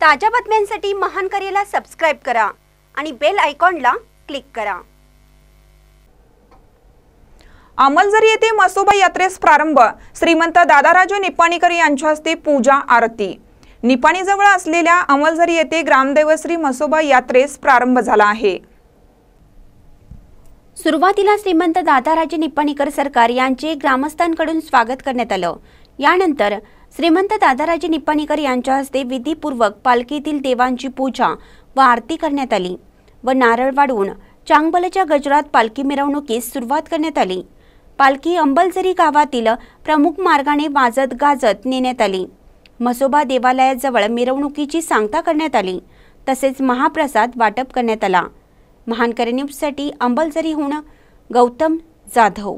ताज्या बातम्यांसाठी महान करेला सबस्क्राईब करा आणि बेल आयकॉनला क्लिक करा अंमलझरी येथे मसोबा यात्रेस प्रारंभ श्रीमंत दादाराजू निपाणीकर यांच्या हस्ते पूजा आरती निपाणीजवळ असलेल्या अंमलझरी येथे ग्रामदैवश्री मसोबा यात्रेस प्रारंभ झाला आहे सुरुवातीला श्रीमंत दादाराजे निपाणीकर सरकार यांचे ग्रामस्थांकडून स्वागत करण्यात आलं यानंतर श्रीमंत दादाराजे निपाणीकर यांच्या हस्ते विधीपूर्वक पालखीतील देवांची पूजा व आरती करण्यात आली व नारळ वाढवून चांगबलच्या गजरात पालखी मिरवणुकीस सुरुवात करण्यात आली पालखी अंबलझरी गावातील प्रमुख मार्गाने वाजत गाजत नेण्यात आली मसोबा देवालयाजवळ मिरवणुकीची सांगता करण्यात आली तसेच महाप्रसाद वाटप करण्यात आला महानकर न्यूजसाठी अंबलझरीहून गौतम जाधव